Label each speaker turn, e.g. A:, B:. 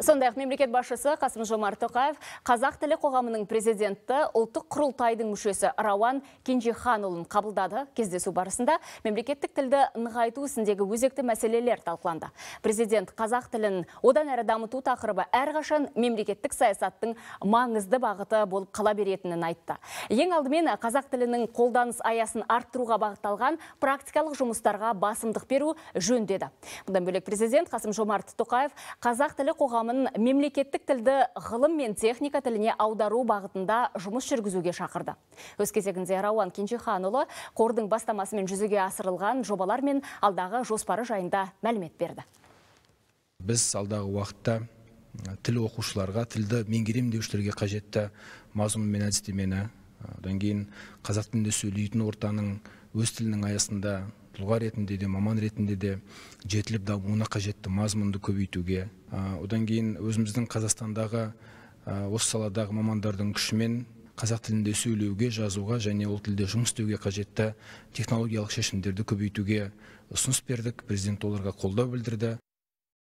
A: сондай мемлекет басшысы қасым жомарт тоқаев қазақ тілі қоғамының президенті ұлттық құрылтайдың мүшесі рауан кенжеханұлын қабылдады кездесу барысында мемлекеттік тілді нығайту ісіндегі өзекті мәселелер талқыланды президент қазақ тілін одан әрі дамыту тақырыбы әрғашын мемлекеттік саясаттың маңызды бағыты болып қала беретінін айтты ең алдымен қазақ тілінің қолданыс аясын арттыруға бағытталған практикалық жұмыстарға басымдық беру жөн деді бұдан бөлек президент қасым жомарт тоқаев қазақ тілі қоғамы қоғамын мемлекеттік тілді ғылым мен техника тіліне аудару бағытында жұмыс жүргізуге шақырды. Өз кезегінде Рауан кенжеханұлы қордың бастамасымен жүзеге асырылған жобалар мен алдағы жоспары жайында мәлімет берді.
B: Біз алдағы уақытта тіл оқушыларға тілді меңгерем деушілерге қажетті мазмұн мен әдістемені одан кейін қазақ тілінде сөйлейтін ортаның өз тілінің аясында тұлға ретінде де маман ретінде де жетіліп дамуына қажетті мазмұнды көбейтуге одан кейін өзіміздің қазақстандағы осы саладағы мамандардың күшімен қазақ тілінде сөйлеуге жазуға және ол тілде жұмыс істеуге қажетті технологиялық шешімдерді көбейтуге ұсыныс бердік президент оларға қолдау білдірді